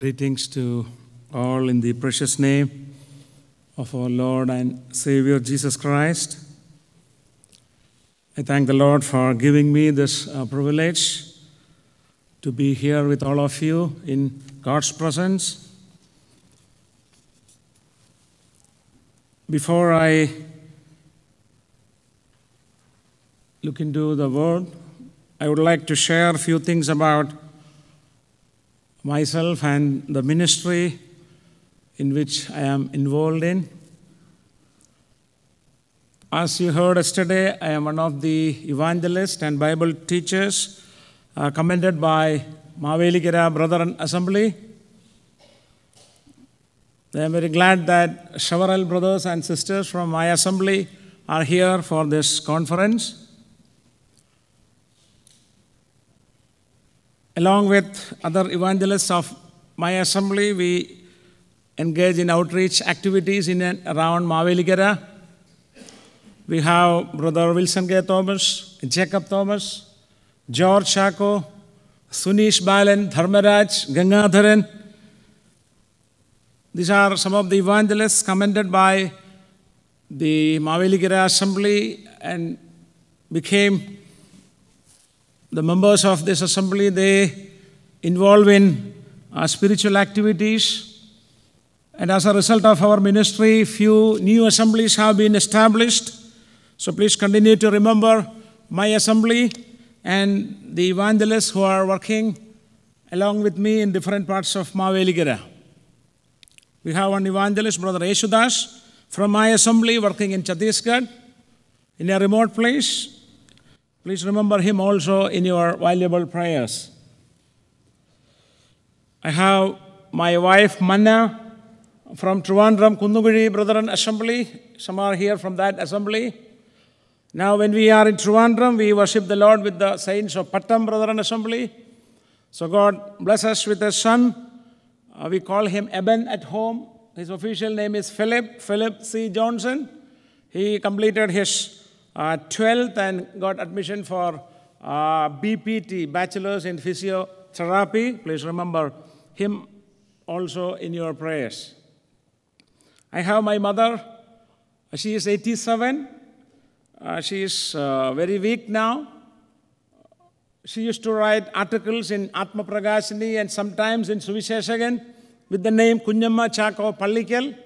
Greetings to all in the precious name of our Lord and Savior Jesus Christ. I thank the Lord for giving me this uh, privilege to be here with all of you in God's presence. Before I look into the Word, I would like to share a few things about myself and the ministry in which I am involved in. As you heard yesterday, I am one of the evangelists and Bible teachers uh, commended by Mavelikara Brethren Assembly. I am very glad that several brothers and sisters from my assembly are here for this conference. Along with other evangelists of my assembly, we engage in outreach activities in and around Mavelikara. We have Brother Wilson Gay Thomas, Jacob Thomas, George Shako, Sunish Balan, Dharmaraj, Gangadharan. These are some of the evangelists commended by the Mavelikara Assembly and became the members of this assembly, they involve in our uh, spiritual activities. And as a result of our ministry, few new assemblies have been established. So please continue to remember my assembly and the evangelists who are working along with me in different parts of Maveligara. We have one evangelist, Brother Yeshudas, from my assembly working in Chhattisgarh in a remote place Please remember him also in your valuable prayers. I have my wife Manna from Trivandrum Kundugiri Brethren Assembly. Some are here from that assembly. Now, when we are in Trivandrum, we worship the Lord with the saints of Pattam Brethren Assembly. So, God bless us with a son. Uh, we call him Eben at home. His official name is Philip, Philip C. Johnson. He completed his uh, 12th and got admission for uh, BPT, Bachelor's in Physiotherapy. Please remember him also in your prayers. I have my mother. Uh, she is 87. Uh, she is uh, very weak now. She used to write articles in Atma Prakashini and sometimes in Suvisheshagan with the name Kunyamma Chako Pallikal.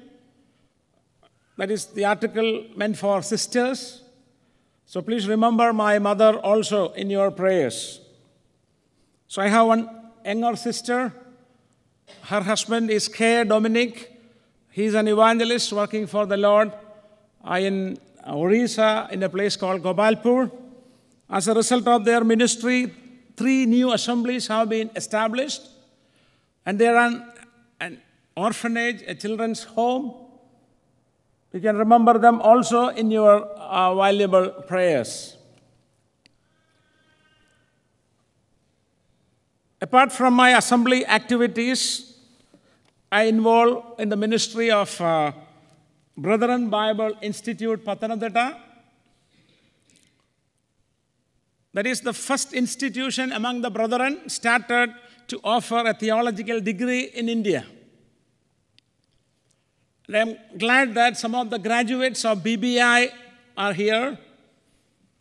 That is the article meant for sisters. So please remember my mother also in your prayers. So I have one younger sister. Her husband is K. Dominic. He's an evangelist working for the Lord in Orissa in a place called Gobalpur. As a result of their ministry, three new assemblies have been established, and they are an, an orphanage, a children's home, you can remember them also in your uh, valuable prayers. Apart from my assembly activities, I involve in the ministry of uh, Brethren Bible Institute Patanadatta. That is the first institution among the brethren started to offer a theological degree in India. And I'm glad that some of the graduates of BBI are here.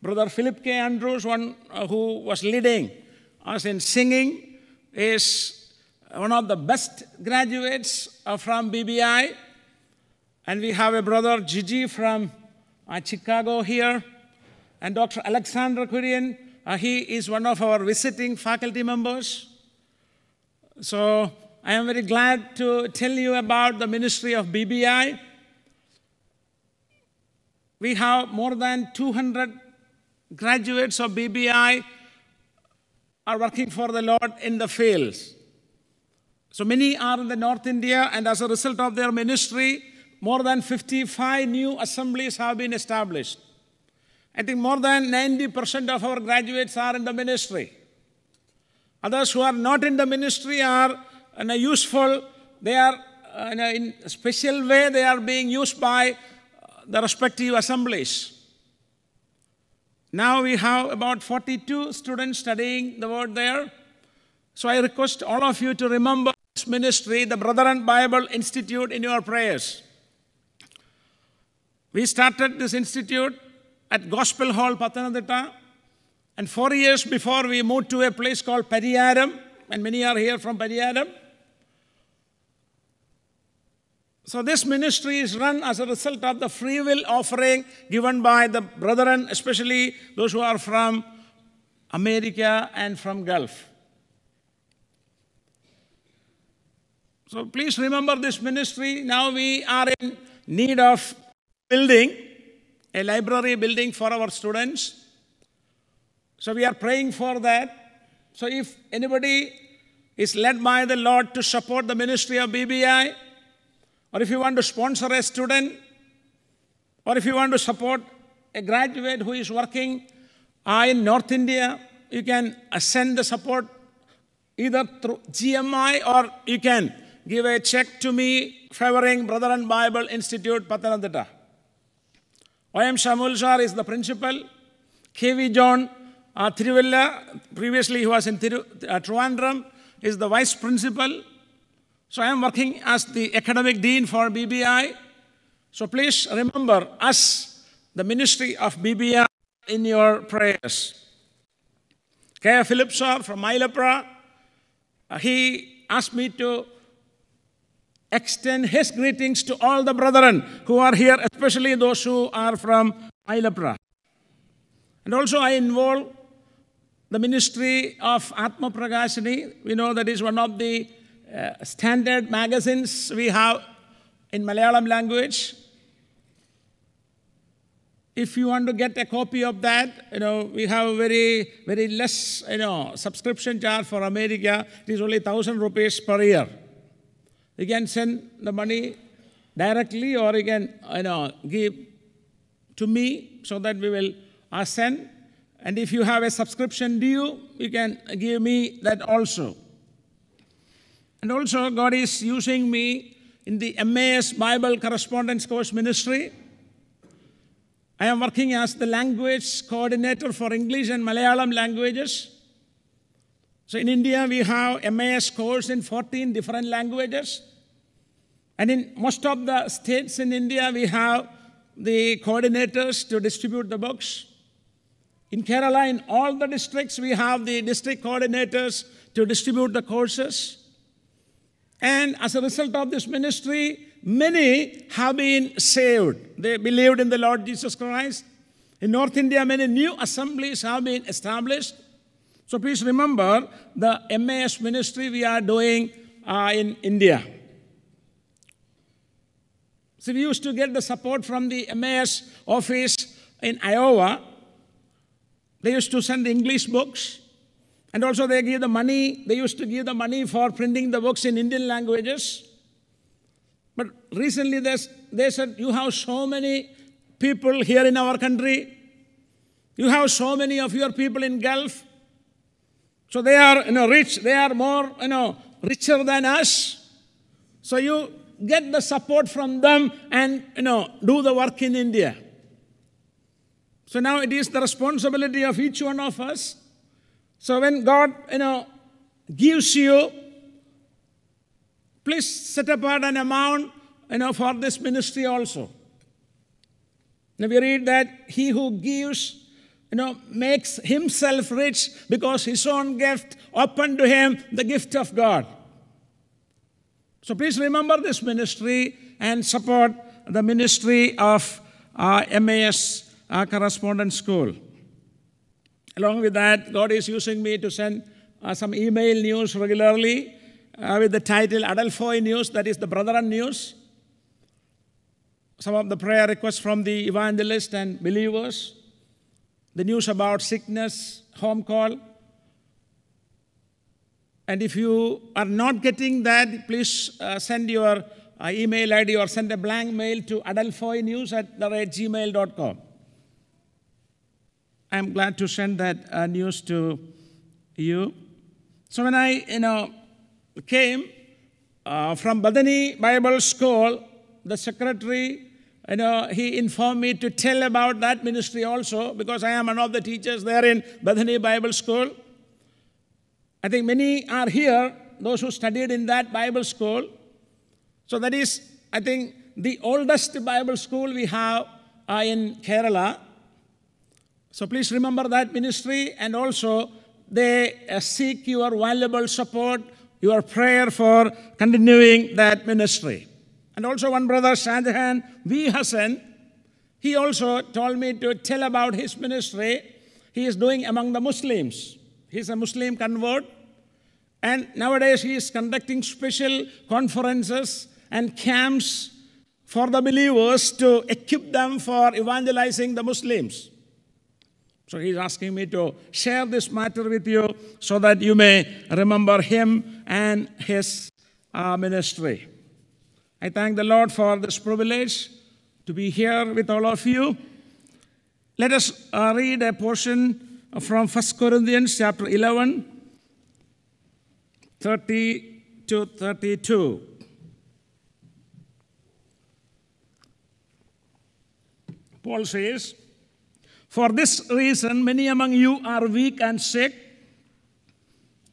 Brother Philip K. Andrews, one uh, who was leading us in singing, is one of the best graduates uh, from BBI. And we have a brother, Gigi, from uh, Chicago here. And Dr. Alexander Kurian, he is one of our visiting faculty members. So I am very glad to tell you about the ministry of BBI. We have more than 200 graduates of BBI are working for the Lord in the fields. So many are in the North India, and as a result of their ministry, more than 55 new assemblies have been established. I think more than 90% of our graduates are in the ministry. Others who are not in the ministry are and, useful, they are uh, in a special way, they are being used by uh, the respective assemblies. Now we have about 42 students studying the word there. So I request all of you to remember this ministry, the Brethren Bible Institute, in your prayers. We started this institute at Gospel Hall, Pathanaditta. And four years before, we moved to a place called Padiyaram, and many are here from Padiyaram. So this ministry is run as a result of the free will offering given by the brethren, especially those who are from America and from Gulf. So please remember this ministry. Now we are in need of building, a library building for our students. So we are praying for that. So if anybody is led by the Lord to support the ministry of BBI, or if you want to sponsor a student, or if you want to support a graduate who is working uh, in North India, you can send the support either through GMI or you can give a check to me favoring Brother and Bible Institute, Patanadatta. Y.M. Shamul Shah is the principal. K.V. John uh, ah, Thiruvilla, previously he was in Thiru, uh, Trivandrum, is the vice principal. So I am working as the academic dean for BBI. So please remember us, the ministry of BBI, in your prayers. K. Phillips from Mylapra, uh, he asked me to extend his greetings to all the brethren who are here, especially those who are from Mylapra. And also I involve the ministry of Atma Prakashini. We know that is one of the uh, standard magazines we have in Malayalam language. If you want to get a copy of that, you know, we have a very, very less, you know, subscription charge for America. It is only 1,000 rupees per year. You can send the money directly or you can, you know, give to me so that we will send. And if you have a subscription due, you can give me that also. And also, God is using me in the MAS Bible Correspondence Course Ministry. I am working as the language coordinator for English and Malayalam languages. So in India, we have MAS course in 14 different languages. And in most of the states in India, we have the coordinators to distribute the books. In Kerala, in all the districts, we have the district coordinators to distribute the courses. And as a result of this ministry, many have been saved. They believed in the Lord Jesus Christ. In North India, many new assemblies have been established. So please remember the MAS ministry we are doing uh, in India. So we used to get the support from the MAS office in Iowa. They used to send the English books. And also they give the money, they used to give the money for printing the books in Indian languages. But recently they said, you have so many people here in our country. You have so many of your people in Gulf. So they are you know, rich, they are more you know, richer than us. So you get the support from them and you know, do the work in India. So now it is the responsibility of each one of us so when God, you know, gives you, please set apart an amount, you know, for this ministry also. Now we read that he who gives, you know, makes himself rich because his own gift opened to him the gift of God. So please remember this ministry and support the ministry of uh, MAS uh, Correspondence School. Along with that, God is using me to send uh, some email news regularly uh, with the title Adolfoi News, that is the Brethren News. Some of the prayer requests from the evangelists and believers, the news about sickness, home call. And if you are not getting that, please uh, send your uh, email ID or send a blank mail to News at the rate gmail.com. I'm glad to send that uh, news to you. So when I, you know, came uh, from Badani Bible School, the secretary, you know, he informed me to tell about that ministry also because I am one of the teachers there in Badani Bible School. I think many are here, those who studied in that Bible school. So that is, I think, the oldest Bible school we have uh, in Kerala. So please remember that ministry and also they uh, seek your valuable support, your prayer for continuing that ministry. And also one brother, Shadhan V. Hassan, he also told me to tell about his ministry he is doing among the Muslims. He's a Muslim convert. And nowadays he is conducting special conferences and camps for the believers to equip them for evangelizing the Muslims. So he's asking me to share this matter with you so that you may remember him and his uh, ministry. I thank the Lord for this privilege to be here with all of you. Let us uh, read a portion from 1 Corinthians chapter 11, 30 to 32. Paul says, for this reason, many among you are weak and sick,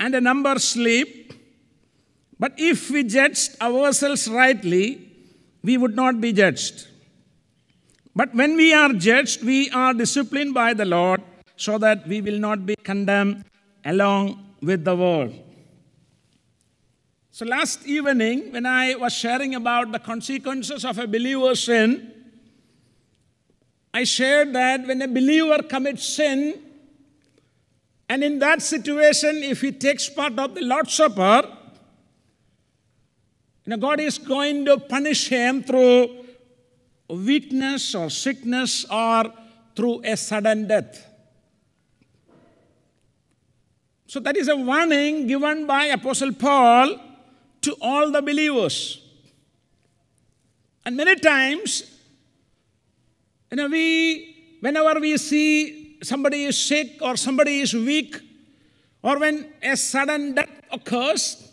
and a number sleep. But if we judged ourselves rightly, we would not be judged. But when we are judged, we are disciplined by the Lord so that we will not be condemned along with the world. So, last evening, when I was sharing about the consequences of a believer's sin, I shared that when a believer commits sin, and in that situation, if he takes part of the Lord's Supper, you know, God is going to punish him through weakness or sickness or through a sudden death. So that is a warning given by Apostle Paul to all the believers. And many times you know, we, whenever we see somebody is sick or somebody is weak, or when a sudden death occurs,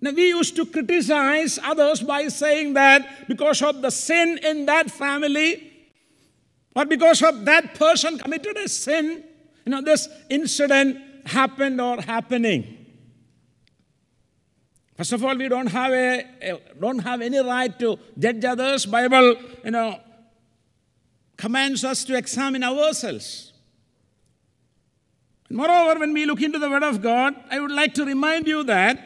now, we used to criticize others by saying that because of the sin in that family, or because of that person committed a sin, you know, this incident happened or happening. First of all, we don't have, a, a don't have any right to judge others. Bible, you know, commands us to examine ourselves. moreover, when we look into the Word of God, I would like to remind you that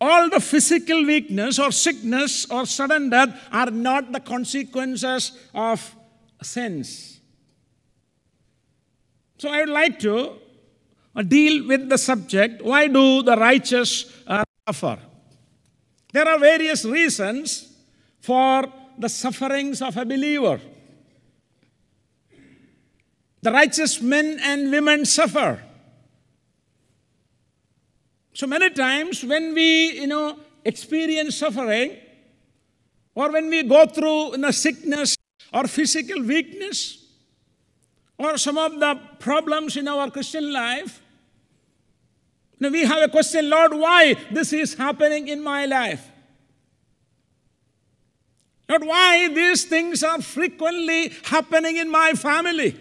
all the physical weakness or sickness or sudden death are not the consequences of sins. So I would like to uh, deal with the subject why do the righteous uh, suffer? There are various reasons for the sufferings of a believer. The righteous men and women suffer. So many times when we, you know, experience suffering or when we go through you know, sickness or physical weakness or some of the problems in our Christian life, you know, we have a question, Lord, why this is happening in my life? Not why these things are frequently happening in my family.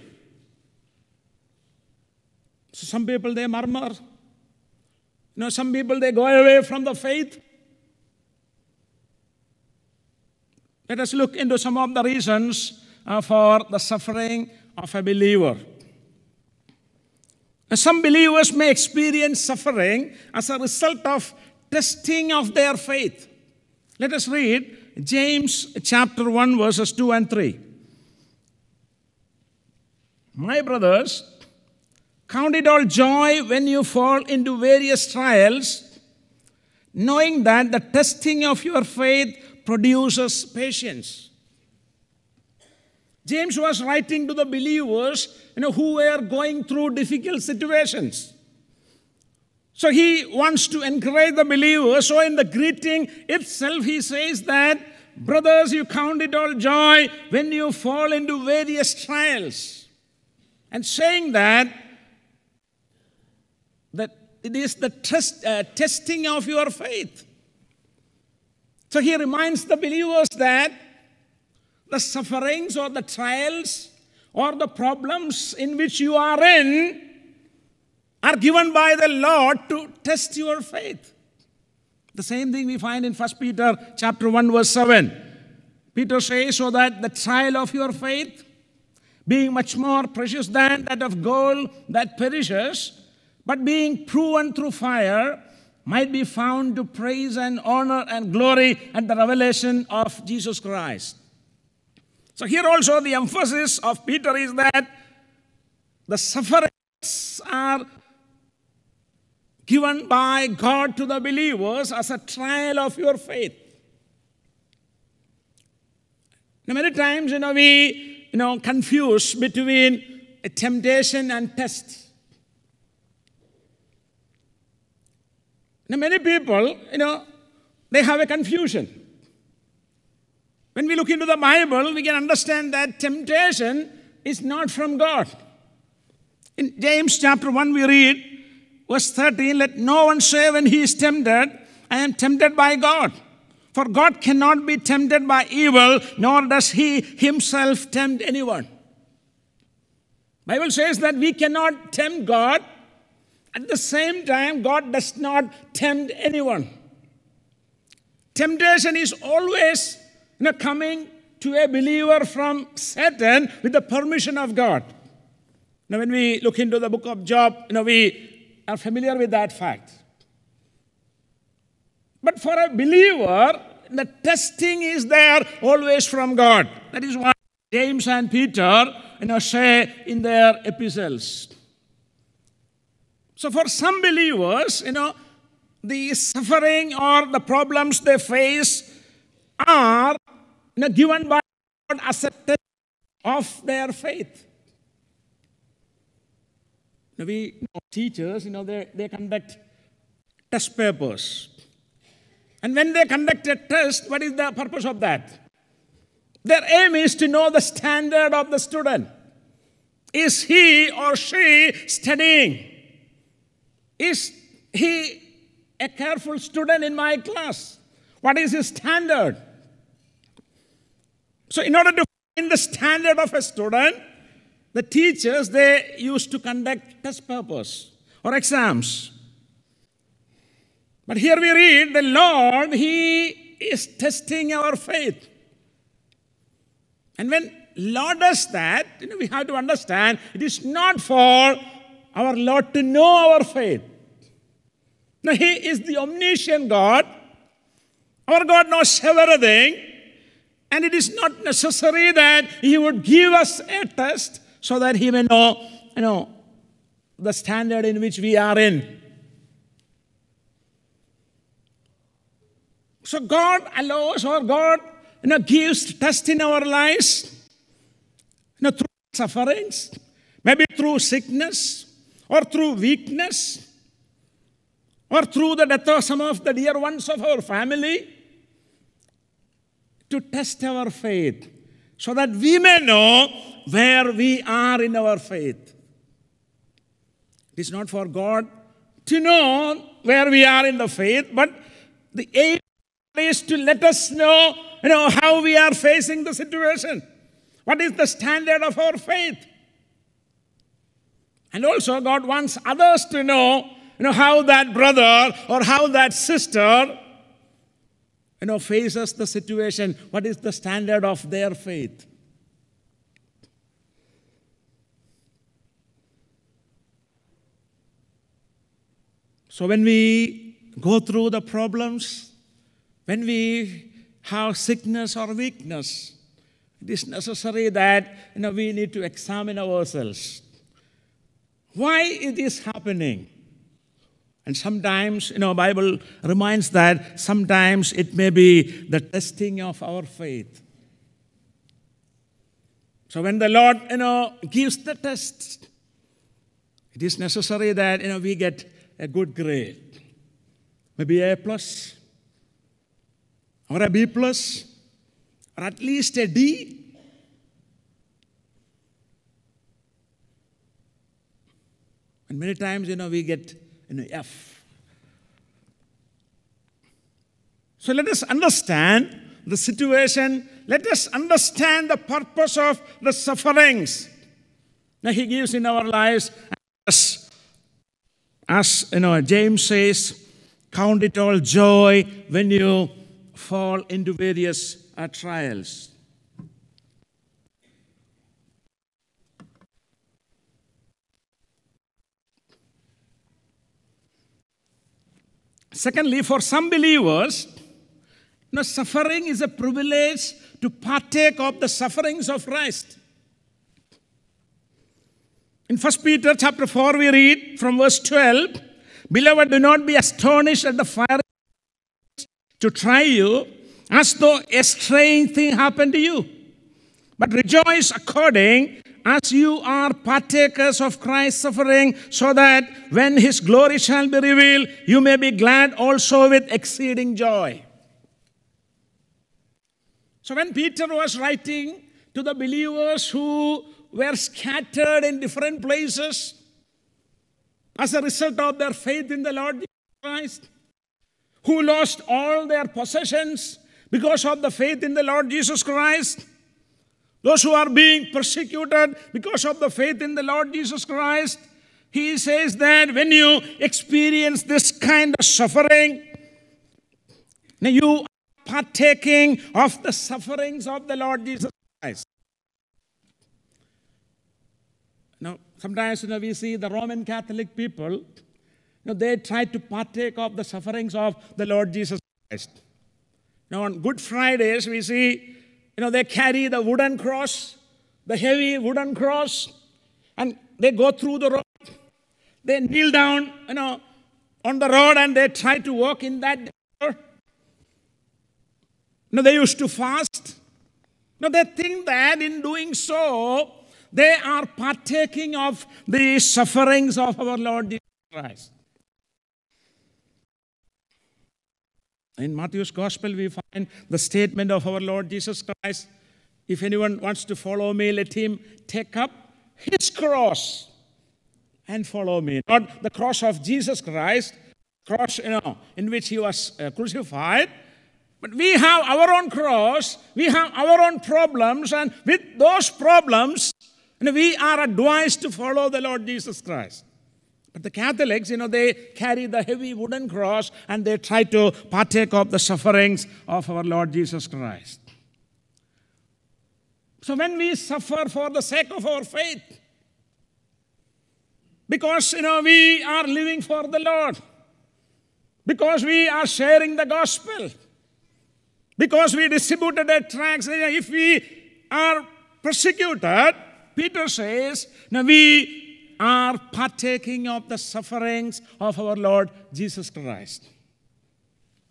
So some people they murmur. You know, some people they go away from the faith. Let us look into some of the reasons uh, for the suffering of a believer. some believers may experience suffering as a result of testing of their faith. Let us read James chapter 1, verses 2 and 3. My brothers, count it all joy when you fall into various trials, knowing that the testing of your faith produces patience. James was writing to the believers you know, who were going through difficult situations. So he wants to encourage the believers. So in the greeting itself, he says that, brothers, you count it all joy when you fall into various trials. And saying that, that it is the test, uh, testing of your faith. So he reminds the believers that the sufferings or the trials or the problems in which you are in are given by the Lord to test your faith. The same thing we find in 1 Peter chapter 1 verse 7. Peter says, so that the trial of your faith, being much more precious than that of gold that perishes, but being proven through fire, might be found to praise and honor and glory at the revelation of Jesus Christ. So here also the emphasis of Peter is that the sufferings are given by God to the believers as a trial of your faith. Now, many times, you know, we, you know, confuse between temptation and test. Now, many people, you know, they have a confusion. When we look into the Bible, we can understand that temptation is not from God. In James chapter 1, we read, Verse 13, let no one say when he is tempted, I am tempted by God. For God cannot be tempted by evil, nor does he himself tempt anyone. Bible says that we cannot tempt God. At the same time, God does not tempt anyone. Temptation is always you know, coming to a believer from Satan with the permission of God. Now, when we look into the book of Job, you know, we are familiar with that fact. But for a believer, the testing is there always from God. That is what James and Peter you know, say in their epistles. So for some believers, you know, the suffering or the problems they face are you know, given by God as a test of their faith. Now we you know, teachers, you know, they, they conduct test papers. And when they conduct a test, what is the purpose of that? Their aim is to know the standard of the student. Is he or she studying? Is he a careful student in my class? What is his standard? So, in order to find the standard of a student, the teachers, they used to conduct test purpose or exams. But here we read the Lord, He is testing our faith. And when Lord does that, you know, we have to understand it is not for our Lord to know our faith. No, He is the omniscient God. Our God knows everything. And it is not necessary that He would give us a test so that he may know, you know, the standard in which we are in. So God allows or God you know, gives test in our lives, you know, through sufferings, maybe through sickness, or through weakness, or through the death of some of the dear ones of our family, to test our faith so that we may know where we are in our faith. It is not for God to know where we are in the faith, but the aim is to let us know, you know how we are facing the situation. What is the standard of our faith? And also, God wants others to know, you know, how that brother or how that sister, you know, faces the situation. What is the standard of their faith? So when we go through the problems, when we have sickness or weakness, it is necessary that you know, we need to examine ourselves. Why is this happening? And sometimes, you know, Bible reminds that sometimes it may be the testing of our faith. So when the Lord, you know, gives the test, it is necessary that, you know, we get a good grade, maybe A plus, or a B plus, or at least a D. And many times, you know, we get you know, F. So let us understand the situation. Let us understand the purpose of the sufferings that He gives in our lives. Yes as you know, James says, count it all joy when you fall into various uh, trials. Secondly, for some believers, you know, suffering is a privilege to partake of the sufferings of Christ. In 1 Peter chapter 4, we read from verse 12, Beloved, do not be astonished at the fire to try you, as though a strange thing happened to you. But rejoice according as you are partakers of Christ's suffering, so that when his glory shall be revealed, you may be glad also with exceeding joy. So when Peter was writing to the believers who were scattered in different places as a result of their faith in the Lord Jesus Christ, who lost all their possessions because of the faith in the Lord Jesus Christ, those who are being persecuted because of the faith in the Lord Jesus Christ. He says that when you experience this kind of suffering, you are partaking of the sufferings of the Lord Jesus Christ. sometimes you know, we see the Roman Catholic people, you know, they try to partake of the sufferings of the Lord Jesus Christ. You on Good Fridays, we see, you know, they carry the wooden cross, the heavy wooden cross, and they go through the road. They kneel down, you know, on the road and they try to walk in that. Door. You know, they used to fast. You now they think that in doing so, they are partaking of the sufferings of our Lord Jesus Christ. In Matthew's Gospel, we find the statement of our Lord Jesus Christ if anyone wants to follow me, let him take up his cross and follow me. Not the cross of Jesus Christ, cross you know, in which he was uh, crucified. But we have our own cross, we have our own problems, and with those problems, and we are advised to follow the Lord Jesus Christ. But the Catholics, you know, they carry the heavy wooden cross and they try to partake of the sufferings of our Lord Jesus Christ. So when we suffer for the sake of our faith, because, you know, we are living for the Lord, because we are sharing the gospel, because we distributed the tracts, if we are persecuted, Peter says, Now we are partaking of the sufferings of our Lord Jesus Christ.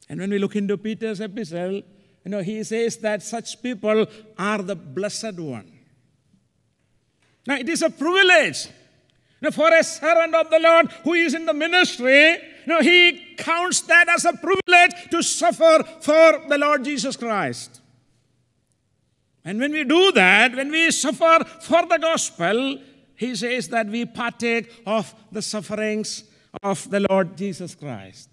And when we look into Peter's epistle, you know, he says that such people are the blessed one. Now, it is a privilege you know, for a servant of the Lord who is in the ministry. You know, he counts that as a privilege to suffer for the Lord Jesus Christ. And when we do that, when we suffer for the gospel, he says that we partake of the sufferings of the Lord Jesus Christ.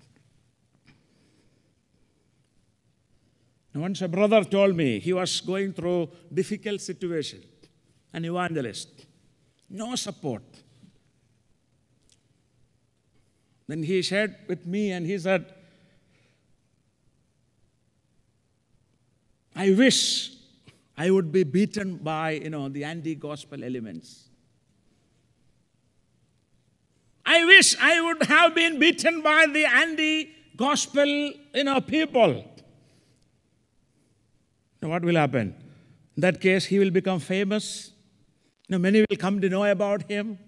Once a brother told me he was going through difficult situation, an evangelist, no support. Then he shared with me and he said, I wish I would be beaten by, you know, the anti-gospel elements. I wish I would have been beaten by the anti-gospel, you know, people. Now what will happen? In that case, he will become famous. You know, many will come to know about him.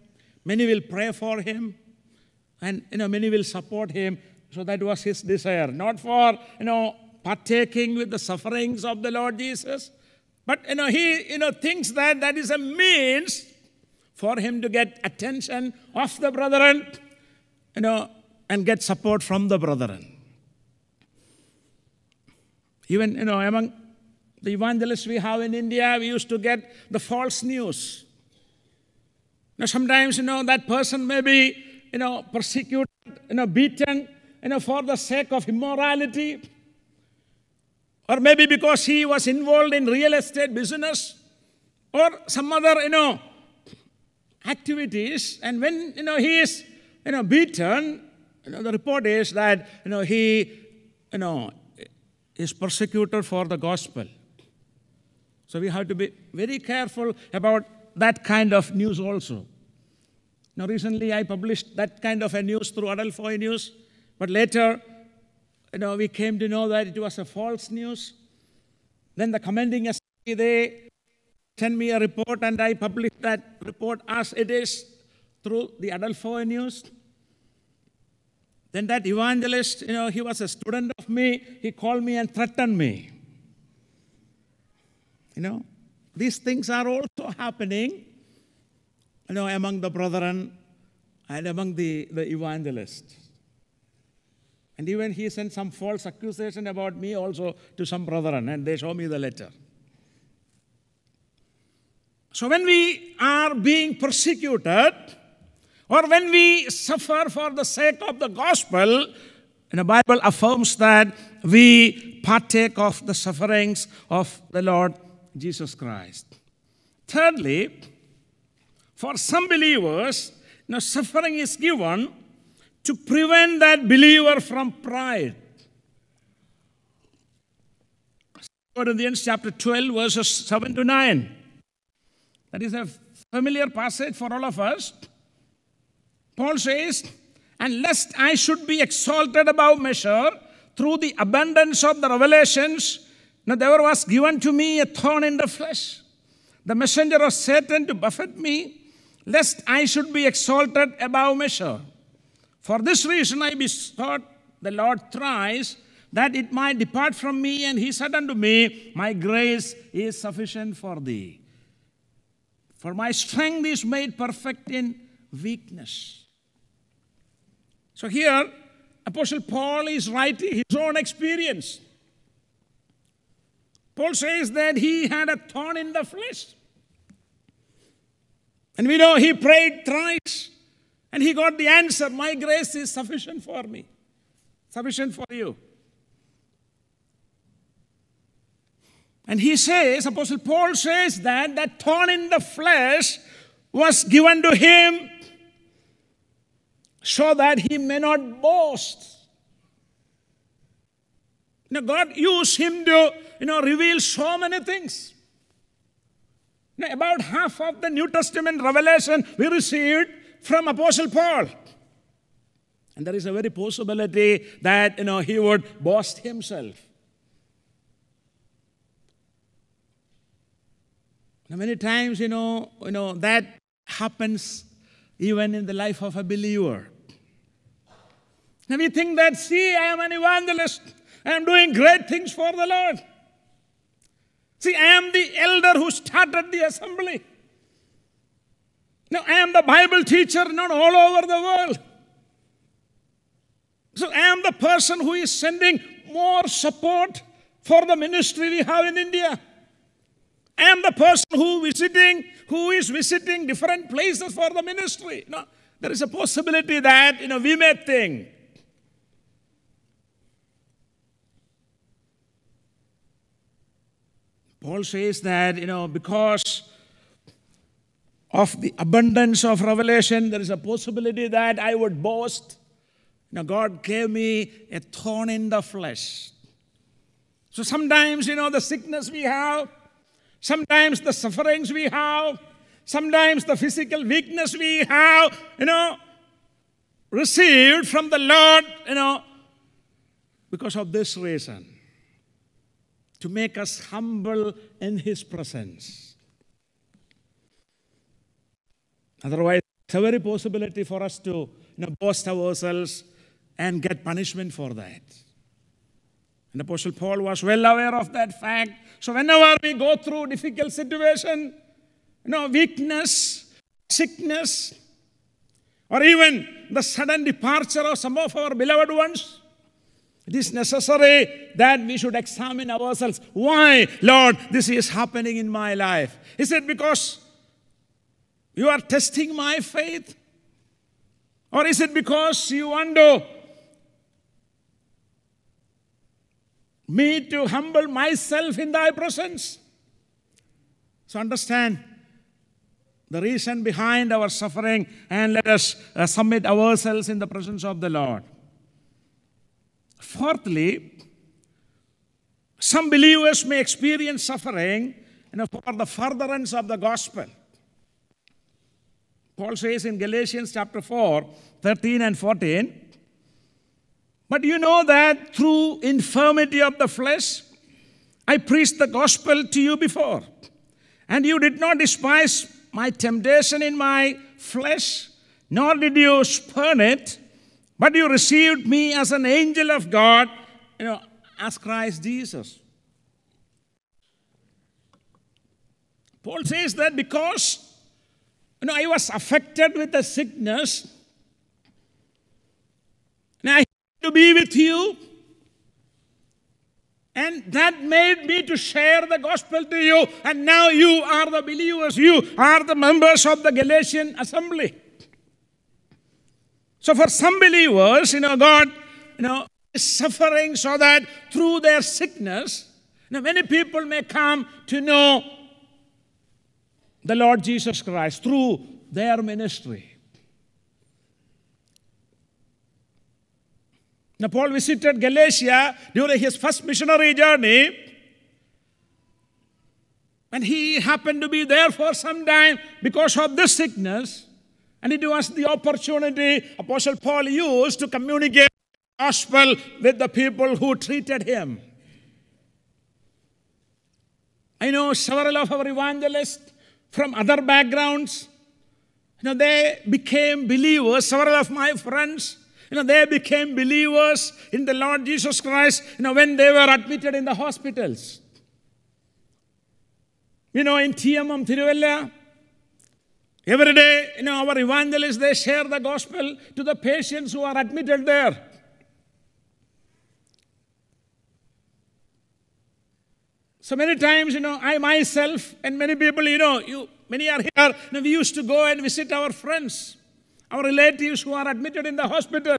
Many will pray for him. And, you know, many will support him. So that was his desire. Not for, you know, partaking with the sufferings of the Lord Jesus, but you know, he you know, thinks that that is a means for him to get attention of the brethren, you know, and get support from the brethren. Even, you know, among the evangelists we have in India, we used to get the false news. Now, sometimes, you know, that person may be, you know, persecuted, you know, beaten, you know, for the sake of immorality or maybe because he was involved in real estate business or some other, you know, activities. And when, you know, he is, you know, beaten, you know, the report is that, you know, he, you know, is persecuted for the gospel. So we have to be very careful about that kind of news also. Now, recently I published that kind of a news through Adolfo News, but later you know, we came to know that it was a false news. Then the commanding assembly, they sent me a report and I published that report as it is through the Adolfo News. Then that evangelist, you know, he was a student of me. He called me and threatened me. You know, these things are also happening, you know, among the brethren and among the, the evangelists. And even he sent some false accusation about me also to some brethren, and they show me the letter. So when we are being persecuted, or when we suffer for the sake of the gospel, and the Bible affirms that we partake of the sufferings of the Lord Jesus Christ. Thirdly, for some believers, you know, suffering is given to prevent that believer from pride. Corinthians chapter 12, verses 7 to 9. That is a familiar passage for all of us. Paul says, And lest I should be exalted above measure through the abundance of the revelations, now there was given to me a thorn in the flesh, the messenger of Satan to buffet me, lest I should be exalted above measure. For this reason I besought the Lord thrice, that it might depart from me. And he said unto me, My grace is sufficient for thee. For my strength is made perfect in weakness. So here, Apostle Paul is writing his own experience. Paul says that he had a thorn in the flesh. And we know he prayed thrice. And he got the answer My grace is sufficient for me, sufficient for you. And he says, Apostle Paul says that that thorn in the flesh was given to him so that he may not boast. Now God used him to, you know, reveal so many things. Now about half of the New Testament revelation we received from Apostle Paul. And there is a very possibility that, you know, he would boast himself. Now, many times, you know, you know, that happens even in the life of a believer. Now, we think that, see, I am an evangelist. I am doing great things for the Lord. See, I am the elder who started the assembly. No, I am the Bible teacher, not all over the world. So I am the person who is sending more support for the ministry we have in India. I am the person who visiting, who is visiting different places for the ministry. Now there is a possibility that you know we may think. Paul says that you know because of the abundance of revelation, there is a possibility that I would boast. You know, God gave me a thorn in the flesh. So sometimes, you know, the sickness we have, sometimes the sufferings we have, sometimes the physical weakness we have, you know, received from the Lord, you know, because of this reason to make us humble in His presence Otherwise, it's a very possibility for us to you know, boast ourselves and get punishment for that. And Apostle Paul was well aware of that fact. So whenever we go through difficult situation, you know, weakness, sickness, or even the sudden departure of some of our beloved ones, it is necessary that we should examine ourselves. Why, Lord, this is happening in my life? Is it because you are testing my faith? Or is it because you wonder me to humble myself in thy presence? So understand the reason behind our suffering and let us uh, submit ourselves in the presence of the Lord. Fourthly, some believers may experience suffering you know, for the furtherance of the gospel. Paul says in Galatians chapter 4, 13 and 14, but you know that through infirmity of the flesh, I preached the gospel to you before. And you did not despise my temptation in my flesh, nor did you spurn it, but you received me as an angel of God, you know, as Christ Jesus. Paul says that because you know, I was affected with the sickness. And I had to be with you. And that made me to share the gospel to you. And now you are the believers. You are the members of the Galatian assembly. So for some believers, you know, God, you know, is suffering so that through their sickness, you know, many people may come to know the Lord Jesus Christ through their ministry. Now, Paul visited Galatia during his first missionary journey, and he happened to be there for some time because of this sickness. And it was the opportunity Apostle Paul used to communicate the gospel with the people who treated him. I know several of our evangelists from other backgrounds. You know, they became believers. Several of my friends, you know, they became believers in the Lord Jesus Christ, you know, when they were admitted in the hospitals. You know, in TMM Tiruvalla, every day, you know, our evangelists, they share the gospel to the patients who are admitted there. So many times, you know, I myself and many people, you know, you, many are here, you know, we used to go and visit our friends, our relatives who are admitted in the hospital.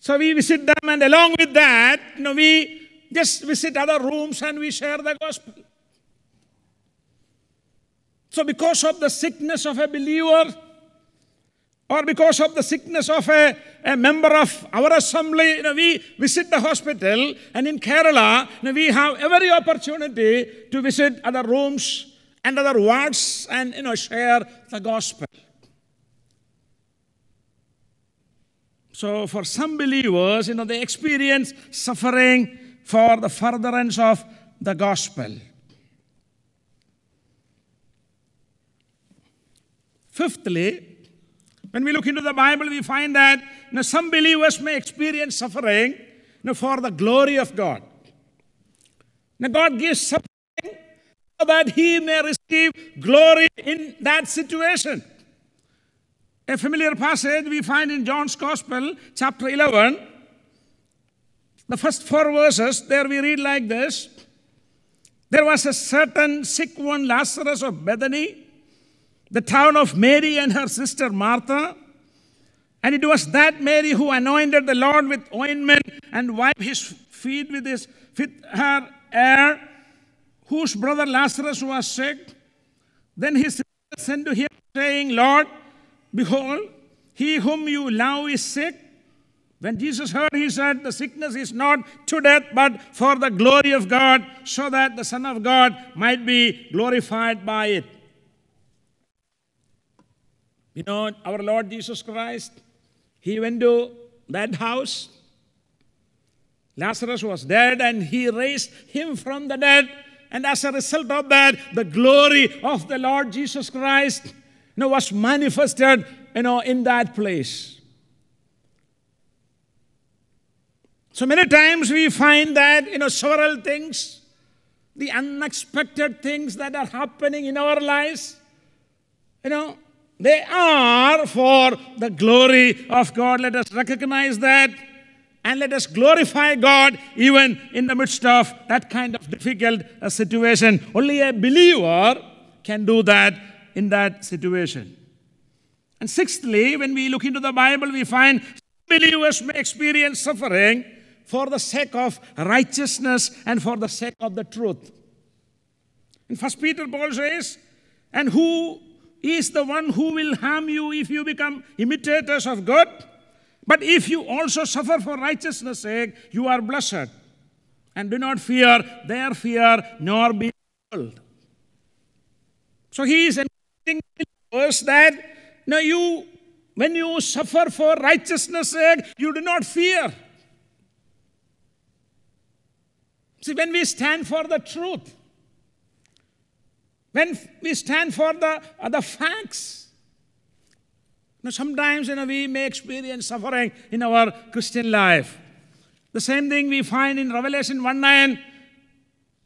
So we visit them, and along with that, you know, we just visit other rooms and we share the gospel. So, because of the sickness of a believer, or because of the sickness of a, a member of our assembly, you know, we visit the hospital. And in Kerala, you know, we have every opportunity to visit other rooms and other wards and you know, share the gospel. So for some believers, you know, they experience suffering for the furtherance of the gospel. Fifthly, when we look into the Bible, we find that you know, some believers may experience suffering you know, for the glory of God. Now, God gives suffering so that he may receive glory in that situation. A familiar passage we find in John's Gospel, chapter 11. The first four verses, there we read like this There was a certain sick one, Lazarus of Bethany the town of Mary and her sister Martha. And it was that Mary who anointed the Lord with ointment and wiped his feet with, his, with her hair, whose brother Lazarus was sick. Then his sister sent to him, saying, Lord, behold, he whom you love is sick. When Jesus heard, he said, The sickness is not to death, but for the glory of God, so that the Son of God might be glorified by it. You know, our Lord Jesus Christ, he went to that house. Lazarus was dead and he raised him from the dead. And as a result of that, the glory of the Lord Jesus Christ you know, was manifested you know, in that place. So many times we find that, you know, several things, the unexpected things that are happening in our lives, you know, they are for the glory of God. Let us recognize that and let us glorify God even in the midst of that kind of difficult uh, situation. Only a believer can do that in that situation. And sixthly, when we look into the Bible, we find believers may experience suffering for the sake of righteousness and for the sake of the truth. In 1 Peter, Paul says, And who is the one who will harm you if you become imitators of God. But if you also suffer for righteousness' sake, you are blessed. And do not fear their fear, nor be troubled. So he is encouraging us that now you, when you suffer for righteousness' sake, you do not fear. See, when we stand for the truth, when we stand for the, uh, the facts, now, sometimes you know, we may experience suffering in our Christian life. The same thing we find in Revelation 1 9,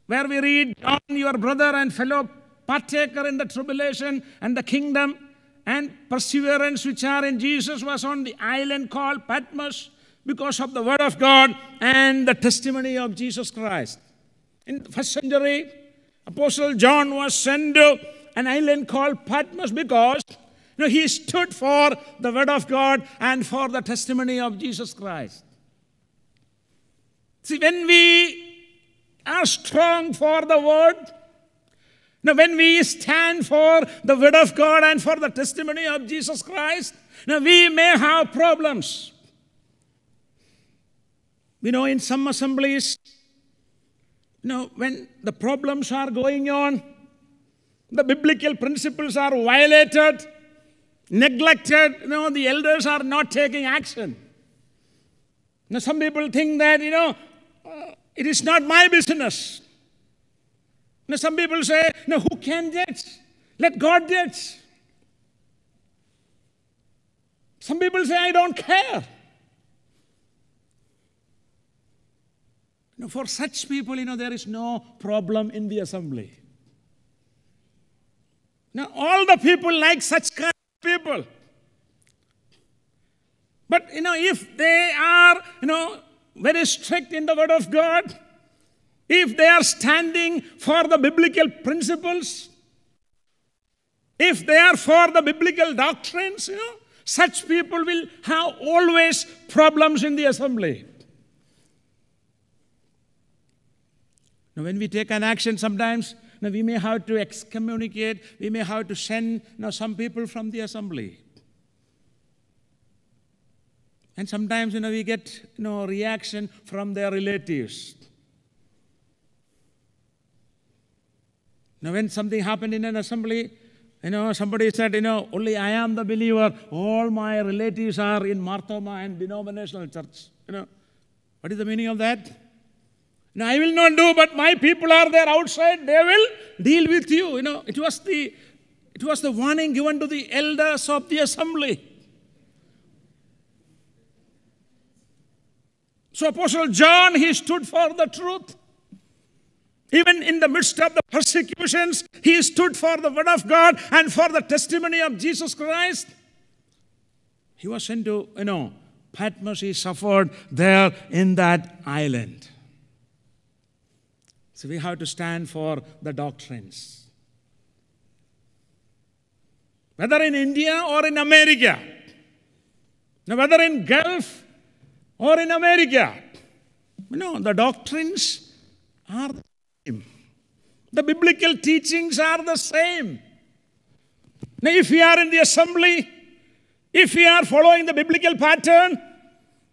where we read, John, your brother and fellow partaker in the tribulation and the kingdom and perseverance which are in Jesus, was on the island called Patmos because of the word of God and the testimony of Jesus Christ. In the first century, Apostle John was sent to an island called Patmos because you know, he stood for the word of God and for the testimony of Jesus Christ. See, when we are strong for the word, now, when we stand for the word of God and for the testimony of Jesus Christ, now we may have problems. We know in some assemblies, know when the problems are going on, the biblical principles are violated, neglected, you know, the elders are not taking action. Now, some people think that, you know, uh, it is not my business. Now, some people say, no, who can judge? Let God judge. Some people say, I don't care. You know, for such people, you know, there is no problem in the assembly. Now, all the people like such kind of people. But, you know, if they are, you know, very strict in the Word of God, if they are standing for the biblical principles, if they are for the biblical doctrines, you know, such people will have always problems in the assembly. Now, when we take an action, sometimes now we may have to excommunicate, we may have to send now some people from the assembly. And sometimes you know, we get you know, reaction from their relatives. Now, when something happened in an assembly, you know, somebody said, you know, only I am the believer. All my relatives are in Marthoma and denominational church. You know, what is the meaning of that? Now, I will not do, but my people are there outside. They will deal with you. You know, it was the, it was the warning given to the elders of the assembly. So Apostle John, he stood for the truth. Even in the midst of the persecutions, he stood for the word of God and for the testimony of Jesus Christ. He was sent to, you know, Patmos, he suffered there in that island. So we have to stand for the doctrines. Whether in India or in America, now whether in Gulf or in America, you know, the doctrines are the same. The biblical teachings are the same. Now, if we are in the assembly, if we are following the biblical pattern,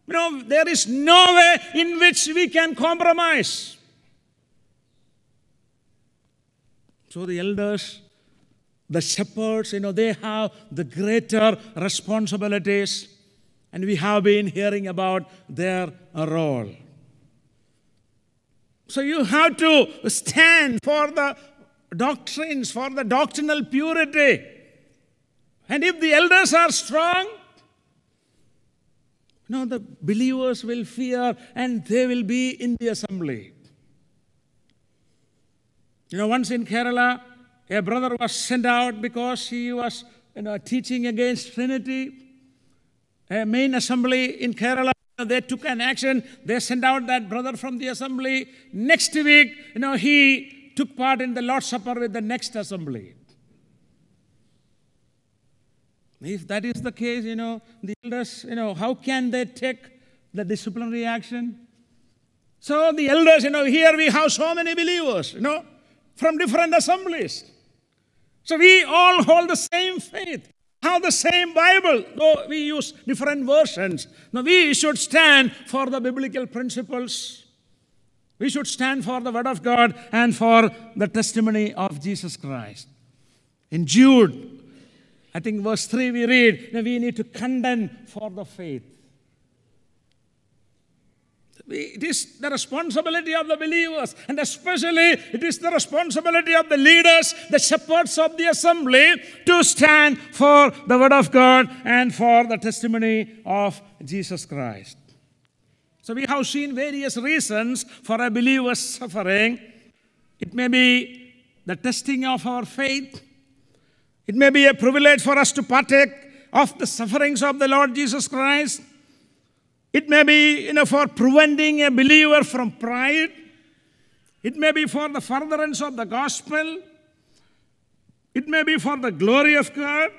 you know, there is no way in which we can compromise. So the elders, the shepherds, you know, they have the greater responsibilities. And we have been hearing about their role. So you have to stand for the doctrines, for the doctrinal purity. And if the elders are strong, you know, the believers will fear and they will be in the assembly. You know, once in Kerala, a brother was sent out because he was you know, teaching against Trinity. A main assembly in Kerala, they took an action. They sent out that brother from the assembly. Next week, you know, he took part in the Lord's Supper with the next assembly. If that is the case, you know, the elders, you know, how can they take the disciplinary action? So the elders, you know, here we have so many believers, you know from different assemblies. So we all hold the same faith, have the same Bible, though we use different versions. Now we should stand for the biblical principles. We should stand for the Word of God and for the testimony of Jesus Christ. In Jude, I think verse 3 we read, Now we need to contend for the faith. It is the responsibility of the believers, and especially it is the responsibility of the leaders, the shepherds of the assembly, to stand for the word of God and for the testimony of Jesus Christ. So we have seen various reasons for a believer's suffering. It may be the testing of our faith. It may be a privilege for us to partake of the sufferings of the Lord Jesus Christ. It may be you know, for preventing a believer from pride. It may be for the furtherance of the gospel. It may be for the glory of God.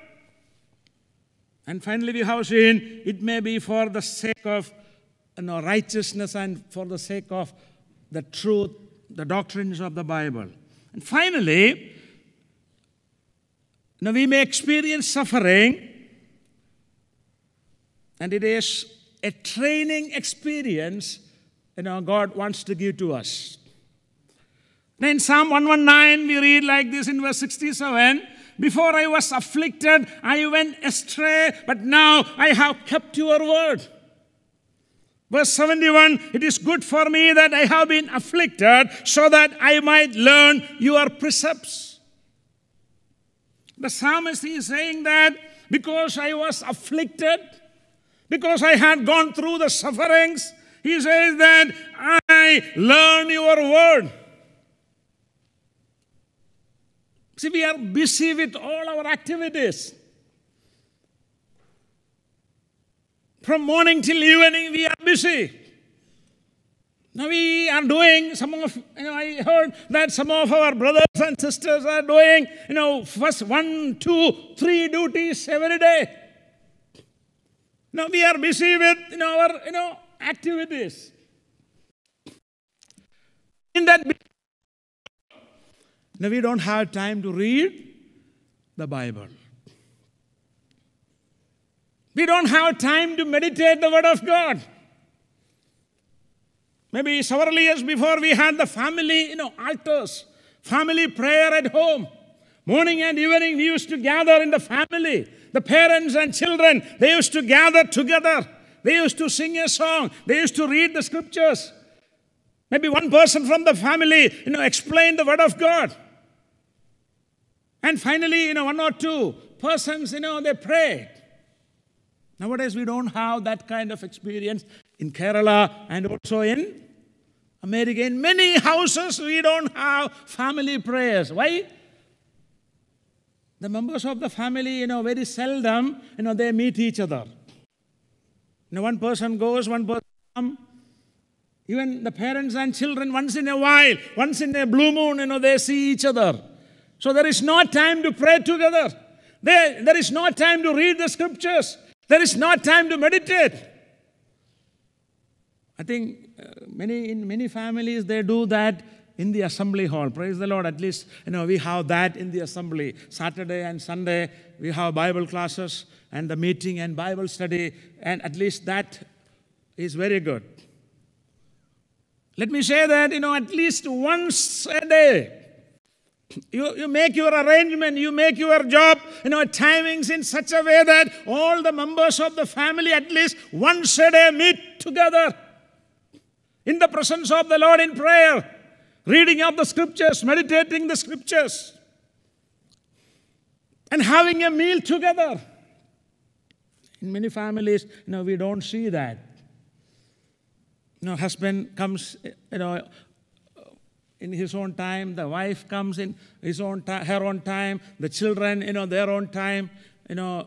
And finally, we have seen it may be for the sake of you know, righteousness and for the sake of the truth, the doctrines of the Bible. And finally, now we may experience suffering, and it is a training experience you know, God wants to give to us. Now in Psalm 119, we read like this in verse 67 Before I was afflicted, I went astray, but now I have kept your word. Verse 71 It is good for me that I have been afflicted, so that I might learn your precepts. The psalmist is saying that because I was afflicted, because I had gone through the sufferings. He says that I learn your word. See, we are busy with all our activities. From morning till evening, we are busy. Now we are doing some of you know I heard that some of our brothers and sisters are doing you know first one two three duties every day. You know, we are busy with you know, our you know, activities. In that, now we don't have time to read the Bible. We don't have time to meditate the Word of God. Maybe several years before, we had the family you know, altars, family prayer at home. Morning and evening, we used to gather in the family the parents and children, they used to gather together. They used to sing a song. They used to read the scriptures. Maybe one person from the family, you know, explained the word of God. And finally, you know, one or two persons, you know, they prayed. Nowadays, we don't have that kind of experience in Kerala and also in America. In many houses, we don't have family prayers. Why? The members of the family, you know, very seldom, you know, they meet each other. You know, one person goes, one person comes. Even the parents and children, once in a while, once in a blue moon, you know, they see each other. So there is no time to pray together. There, there is no time to read the scriptures. There is no time to meditate. I think uh, many in many families they do that in the assembly hall. Praise the Lord. At least, you know, we have that in the assembly. Saturday and Sunday, we have Bible classes and the meeting and Bible study. And at least that is very good. Let me say that, you know, at least once a day. You, you make your arrangement, you make your job, you know, timings in such a way that all the members of the family at least once a day meet together in the presence of the Lord in prayer reading of the scriptures, meditating the scriptures, and having a meal together. In many families, you know, we don't see that. You know, husband comes, you know, in his own time, the wife comes in his own time, her own time, the children, you know, their own time. You know,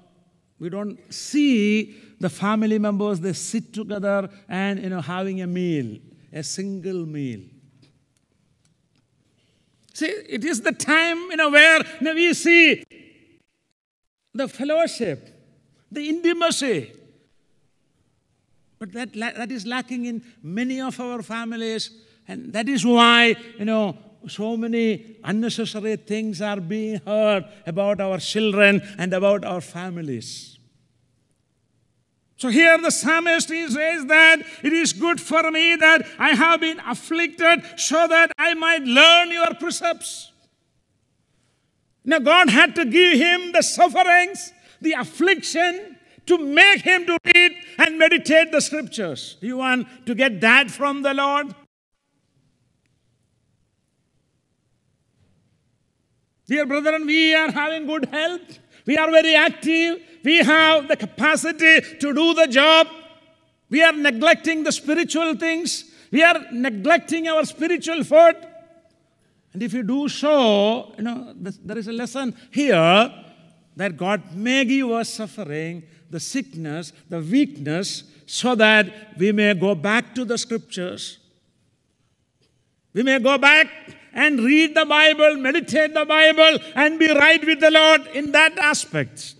we don't see the family members, they sit together and, you know, having a meal, a single meal. See, it is the time you know, where you know, we see the fellowship, the intimacy. But that, that is lacking in many of our families. And that is why, you know, so many unnecessary things are being heard about our children and about our families. So here the psalmist he says that it is good for me that I have been afflicted so that I might learn your precepts. Now God had to give him the sufferings, the affliction to make him to read and meditate the scriptures. Do you want to get that from the Lord? Dear brethren, we are having good health. We are very active. We have the capacity to do the job. We are neglecting the spiritual things. We are neglecting our spiritual food. And if you do so, you know, there is a lesson here that God may give us suffering, the sickness, the weakness, so that we may go back to the scriptures. We may go back and read the Bible, meditate the Bible, and be right with the Lord in that aspect.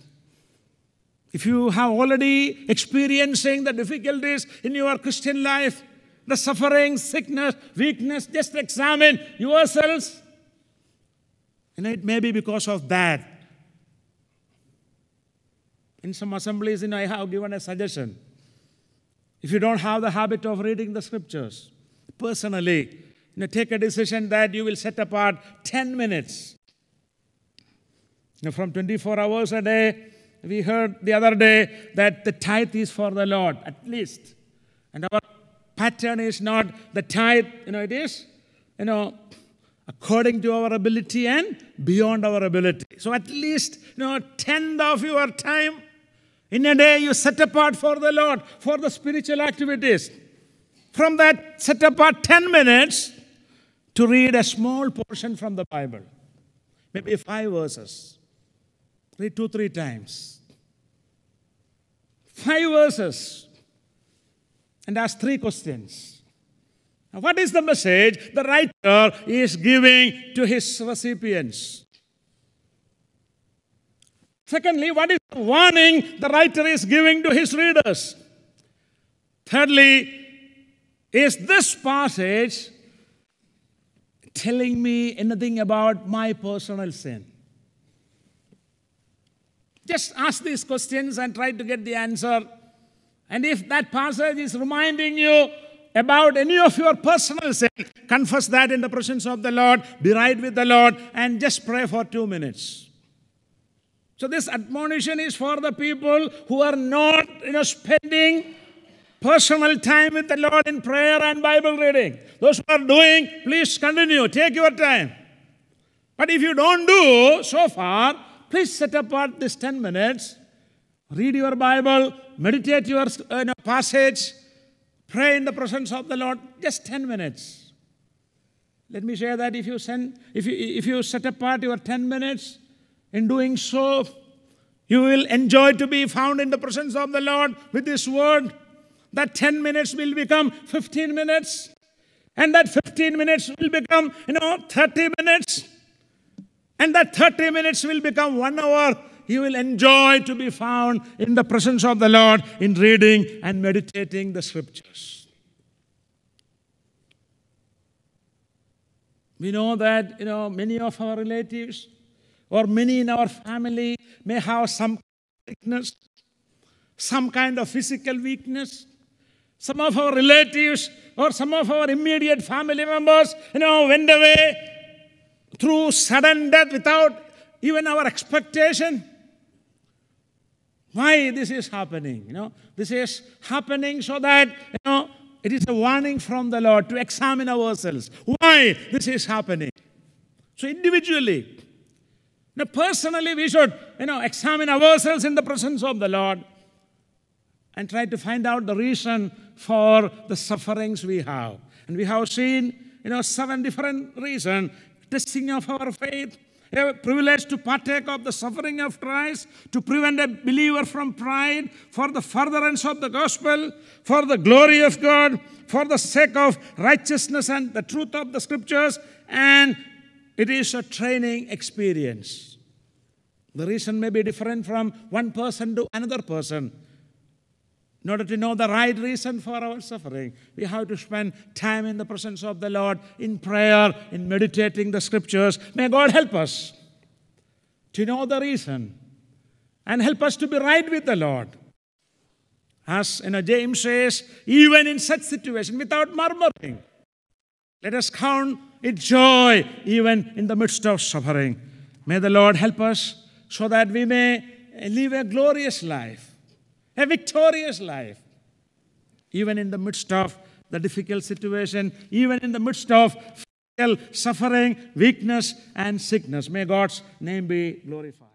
If you have already experiencing the difficulties in your Christian life, the suffering, sickness, weakness, just examine yourselves. You know, it may be because of that. In some assemblies, you know, I have given a suggestion. If you don't have the habit of reading the scriptures personally, you know, take a decision that you will set apart 10 minutes. You know, from 24 hours a day, we heard the other day that the tithe is for the Lord, at least. And our pattern is not the tithe, you know, it is, you know, according to our ability and beyond our ability. So at least, you know, tenth of your time in a day you set apart for the Lord, for the spiritual activities. From that, set apart 10 minutes to read a small portion from the Bible, maybe five verses, read two, three times. Five verses, and ask three questions. Now, what is the message the writer is giving to his recipients? Secondly, what is the warning the writer is giving to his readers? Thirdly, is this passage telling me anything about my personal sin. Just ask these questions and try to get the answer. And if that passage is reminding you about any of your personal sin, confess that in the presence of the Lord, be right with the Lord, and just pray for two minutes. So this admonition is for the people who are not, you know, spending personal time with the Lord in prayer and Bible reading. Those who are doing, please continue. Take your time. But if you don't do so far, please set apart this 10 minutes. Read your Bible, meditate uh, your passage, pray in the presence of the Lord. Just 10 minutes. Let me share that if you, send, if you, if you set apart your 10 minutes in doing so, you will enjoy to be found in the presence of the Lord with His word. That 10 minutes will become 15 minutes. And that 15 minutes will become, you know, 30 minutes. And that 30 minutes will become one hour. You will enjoy to be found in the presence of the Lord in reading and meditating the scriptures. We know that, you know, many of our relatives or many in our family may have some sickness, some kind of physical weakness, some of our relatives or some of our immediate family members, you know, went away through sudden death without even our expectation. Why this is happening? You know, this is happening so that, you know, it is a warning from the Lord to examine ourselves. Why this is happening? So individually, now, personally, we should, you know, examine ourselves in the presence of the Lord and try to find out the reason for the sufferings we have. And we have seen, you know, seven different reasons. Testing of our faith, a privilege to partake of the suffering of Christ, to prevent a believer from pride, for the furtherance of the gospel, for the glory of God, for the sake of righteousness and the truth of the scriptures, and it is a training experience. The reason may be different from one person to another person. In order to know the right reason for our suffering, we have to spend time in the presence of the Lord, in prayer, in meditating the scriptures. May God help us to know the reason and help us to be right with the Lord. As you know, James says, even in such situation, without murmuring, let us count it joy even in the midst of suffering. May the Lord help us so that we may live a glorious life a victorious life. Even in the midst of the difficult situation, even in the midst of suffering, weakness, and sickness, may God's name be glorified.